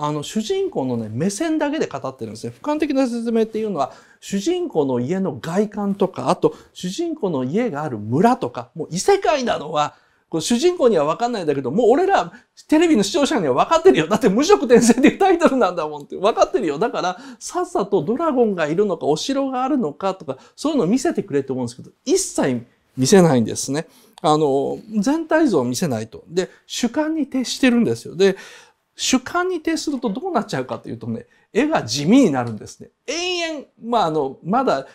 あの主人公のね目線だけで語ってるんですね。俯瞰的な説明っていうのは主人公の家の外観とかあと主人公の家がある村とかもう異世界なのはこ主人公には分かんないんだけどもう俺らテレビの視聴者には分かってるよだって無職転生っていうタイトルなんだもんって分かってるよだからさっさとドラゴンがいるのかお城があるのかとかそういうのを見せてくれって思うんですけど一切見せないんですね。あの全体像を見せないと。で主観に徹してるんですよ。で主観に徹するとどうなっちゃうかというとね、絵が地味になるんですね。延々、まあ、あの、まだ、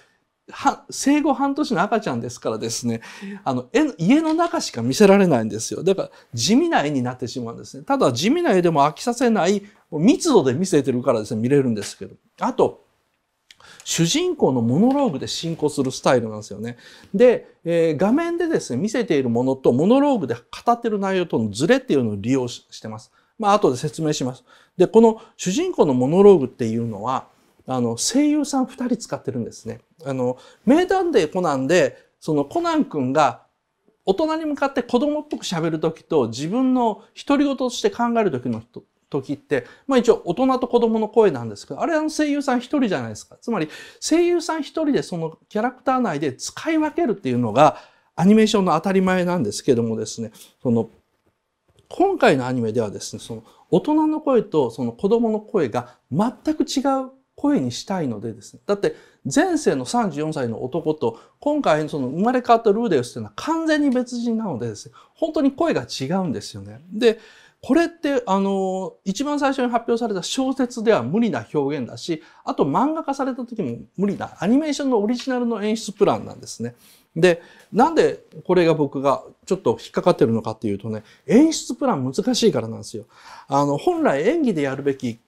は生後半年の赤ちゃんですからですね、あの、家の中しか見せられないんですよ。だから、地味な絵になってしまうんですね。ただ、地味な絵でも飽きさせない、密度で見せてるからですね、見れるんですけど。あと、主人公のモノローグで進行するスタイルなんですよね。で、えー、画面でですね、見せているものとモノローグで語ってる内容とのズレっていうのを利用してます。まあ後で説明します。で、この主人公のモノローグっていうのは、あの、声優さん二人使ってるんですね。あの、名探偵コナンで、そのコナン君が大人に向かって子供っぽく喋る時と自分の独り言として考える時の時って、まあ一応大人と子供の声なんですけど、あれあの声優さん一人じゃないですか。つまり声優さん一人でそのキャラクター内で使い分けるっていうのがアニメーションの当たり前なんですけどもですね、その今回のアニメではですね、その大人の声とその子供の声が全く違う声にしたいのでですね。だって前世の34歳の男と今回のその生まれ変わったルーデウスっていうのは完全に別人なのでですね、本当に声が違うんですよね。で、これって、あの、一番最初に発表された小説では無理な表現だし、あと漫画化された時も無理なアニメーションのオリジナルの演出プランなんですね。で、なんでこれが僕がちょっと引っかかってるのかっていうとね、演出プラン難しいからなんですよ。あの、本来演技でやるべき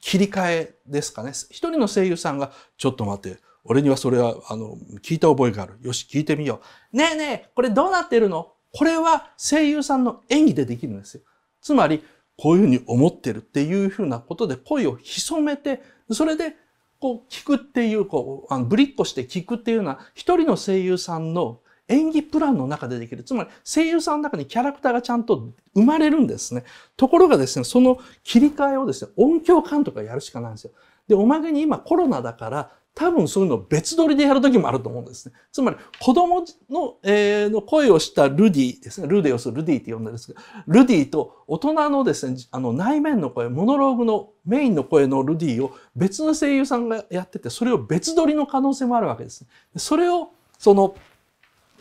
切り替えですかね。一人の声優さんが、ちょっと待って、俺にはそれは、あの、聞いた覚えがある。よし、聞いてみよう。ねえねえ、これどうなってるのこれは声優さんの演技でできるんですよ。つまり、こういうふうに思ってるっていうふうなことで声を潜めて、それで、こう、聞くっていう、こう、あのぶりっこして聞くっていうような、一人の声優さんの演技プランの中でできる。つまり声優さんの中にキャラクターがちゃんと生まれるんですね。ところがですね、その切り替えをですね、音響監督がやるしかないんですよ。で、おまけに今コロナだから、多分そういうのを別撮りでやる時もあると思うんですね。つまり、子供の,、えー、の声をしたルディですね。ルディをするルディって呼んでるんですけど、ルディと大人のですね、あの内面の声、モノローグのメインの声のルディを別の声優さんがやってて、それを別撮りの可能性もあるわけです、ね。それを、その、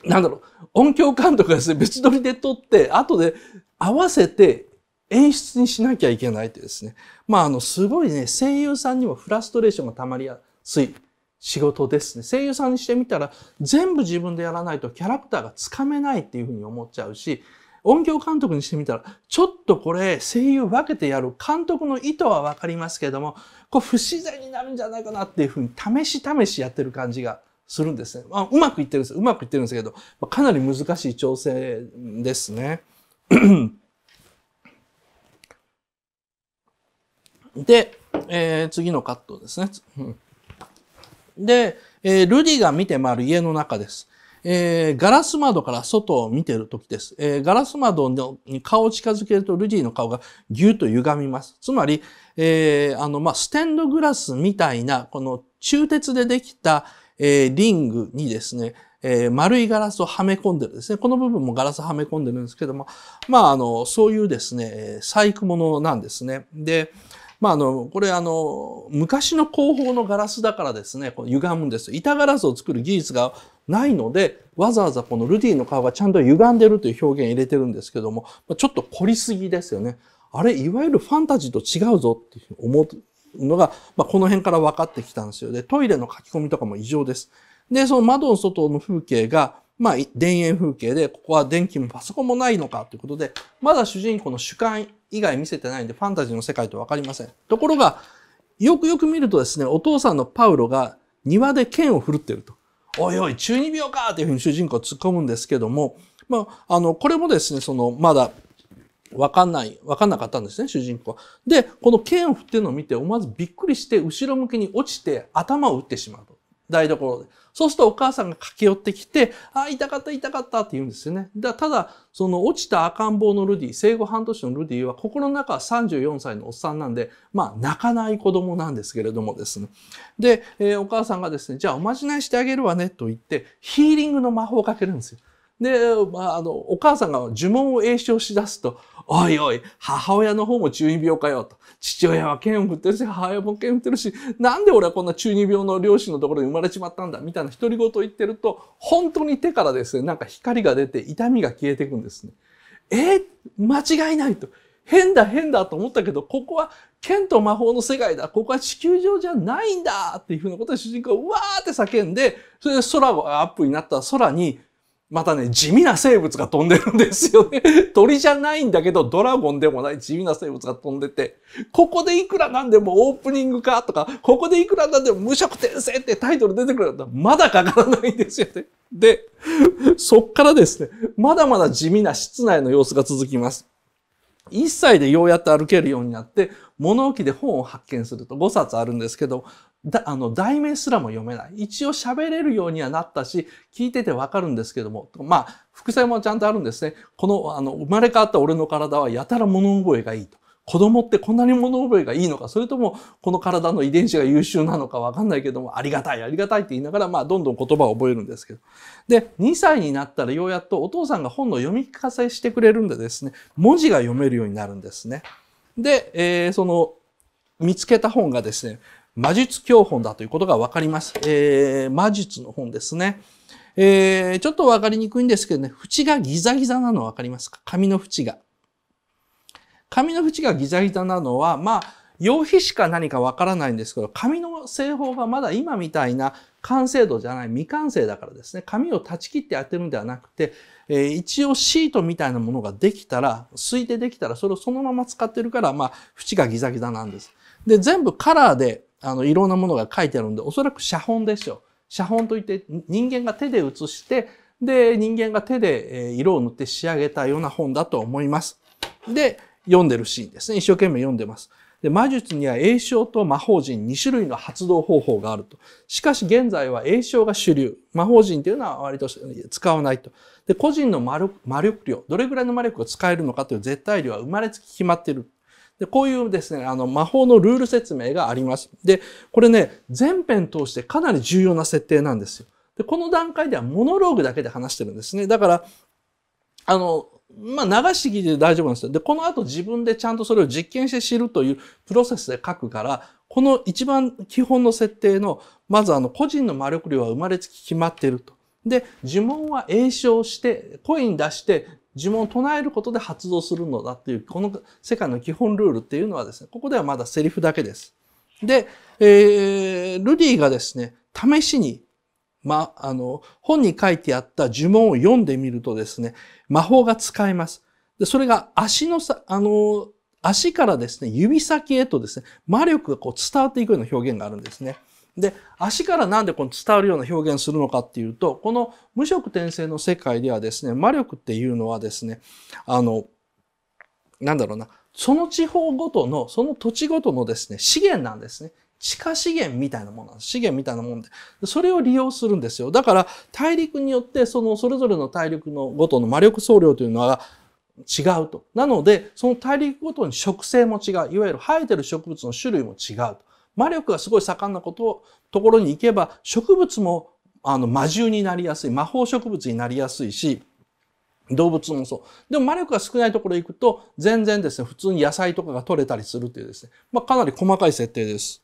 なんだろう、音響監督がですね、別撮りで撮って、後で合わせて演出にしなきゃいけないってですね。まあ、あの、すごいね、声優さんにもフラストレーションがたまりやすい仕事ですね。声優さんにしてみたら全部自分でやらないとキャラクターがつかめないっていうふうに思っちゃうし、音響監督にしてみたら、ちょっとこれ声優分けてやる監督の意図はわかりますけども、こう不自然になるんじゃないかなっていうふうに試し試しやってる感じがするんですね。まあ、うまくいってるんですうまくいってるんですけど、かなり難しい調整ですね。で、えー、次のカットですね。うんで、えー、ルディが見て回る家の中です。えー、ガラス窓から外を見てる時です。えー、ガラス窓に顔を近づけるとルディの顔がぎゅっと歪みます。つまり、えー、あの、まあ、ステンドグラスみたいな、この鋳鉄でできた、えリングにですね、え丸いガラスをはめ込んでるんですね。この部分もガラスはめ込んでるんですけども、まあ、あの、そういうですね、細工物なんですね。で、まあ、あの、これあの、昔の工法のガラスだからですね、この歪むんです板ガラスを作る技術がないので、わざわざこのルディの顔がちゃんと歪んでるという表現入れてるんですけども、ちょっと凝りすぎですよね。あれ、いわゆるファンタジーと違うぞって思うのが、まあ、この辺から分かってきたんですよ。で、トイレの書き込みとかも異常です。で、その窓の外の風景が、まあ、田園風景で、ここは電気もパソコンもないのかということで、まだ主人公の主観以外見せてないんで、ファンタジーの世界と分かりません。ところが、よくよく見るとですね、お父さんのパウロが庭で剣を振るってると。おいおい、中二病かっていうふうに主人公突っ込むんですけども、まあ、あの、これもですね、その、まだ、わかんない、わかんなかったんですね、主人公は。で、この剣を振ってるのを見て、思わずびっくりして、後ろ向きに落ちて、頭を打ってしまうと。台所で。そうするとお母さんが駆け寄ってきて、あ、痛かった、痛かったって言うんですよね。だただ、その落ちた赤ん坊のルディ、生後半年のルディは心の中は34歳のおっさんなんで、まあ泣かない子供なんですけれどもですね。で、えー、お母さんがですね、じゃあおまじないしてあげるわねと言って、ヒーリングの魔法をかけるんですよ。で、まあ、あの、お母さんが呪文を栄唱し出すと、おいおい、母親の方も中二病かよと。父親は剣を振ってるし、母親も剣振ってるし、なんで俺はこんな中二病の両親のところに生まれちまったんだ、みたいな独り言を言ってると、本当に手からですね、なんか光が出て痛みが消えていくんですね。え間違いないと。変だ変だと思ったけど、ここは剣と魔法の世界だ。ここは地球上じゃないんだっていうふうなことで主人公はうわーって叫んで、それで空がアップになった空にまたね、地味な生物が飛んでるんですよね。鳥じゃないんだけど、ドラゴンでもない地味な生物が飛んでて、ここでいくらなんでもオープニングかとか、ここでいくらなんでも無色転生ってタイトル出てくるんだまだかからないんですよね。で、そっからですね、まだまだ地味な室内の様子が続きます。1歳でようやって歩けるようになって、物置で本を発見すると5冊あるんですけど、だ、あの、題名すらも読めない。一応喋れるようにはなったし、聞いててわかるんですけども、まあ、伏線もちゃんとあるんですね。この、あの、生まれ変わった俺の体はやたら物覚えがいいと。子供ってこんなに物覚えがいいのか、それともこの体の遺伝子が優秀なのかわかんないけども、ありがたい、ありがたいって言いながら、まあ、どんどん言葉を覚えるんですけど。で、2歳になったらようやっとお父さんが本の読み聞かせしてくれるんでですね、文字が読めるようになるんですね。で、えー、その、見つけた本がですね、魔術教本だということがわかります。えー、魔術の本ですね。えー、ちょっとわかりにくいんですけどね、縁がギザギザなのわかりますか紙の縁が。紙の縁がギザギザなのは、まあ、用紙しか何かわからないんですけど、紙の製法がまだ今みたいな完成度じゃない、未完成だからですね、紙を断ち切ってやってるんではなくて、えー、一応シートみたいなものができたら、推定できたら、それをそのまま使ってるから、まあ、縁がギザギザなんです。で、全部カラーであのいろんなものが書いてあるんでおそらく写本でしょう。写本といって人間が手で写してで人間が手で色を塗って仕上げたような本だと思います。で読んでるシーンですね一生懸命読んでます。で魔術には栄唱と魔法陣2種類の発動方法があると。しかし現在は栄唱が主流。魔法陣というのは割と使わないと。で、個人の魔力魔力量、どれぐらいの魔力が使えるのかという絶対量は生まれつき決まっている。で、こういうですね、あの、魔法のルール説明があります。で、これね、全編通してかなり重要な設定なんですよ。で、この段階ではモノローグだけで話してるんですね。だから、あの、まあ、流し聞いで大丈夫なんですよ。で、この後自分でちゃんとそれを実験して知るというプロセスで書くから、この一番基本の設定の、まずあの、個人の魔力量は生まれつき決まっていると。で、呪文は詠唱して、声に出して、呪文を唱えることで発動するのだっていう、この世界の基本ルールっていうのはですね、ここではまだセリフだけです。で、えー、ルディがですね、試しに、ま、あの、本に書いてあった呪文を読んでみるとですね、魔法が使えます。で、それが足のさ、あの、足からですね、指先へとですね、魔力がこう伝わっていくような表現があるんですね。で、足からなんでこの伝わるような表現するのかっていうと、この無色転生の世界ではですね、魔力っていうのはですね、あの、なんだろうな、その地方ごとの、その土地ごとのですね、資源なんですね。地下資源みたいなものなんです。資源みたいなもんで。それを利用するんですよ。だから、大陸によって、その、それぞれの大陸のごとの魔力総量というのは、違うと。なので、その大陸ごとに植生も違う。いわゆる生えてる植物の種類も違うと。魔力がすごい盛んなこと、ところに行けば、植物も、あの、魔獣になりやすい、魔法植物になりやすいし、動物もそう。でも魔力が少ないところへ行くと、全然ですね、普通に野菜とかが取れたりするっていうですね、まあ、かなり細かい設定です。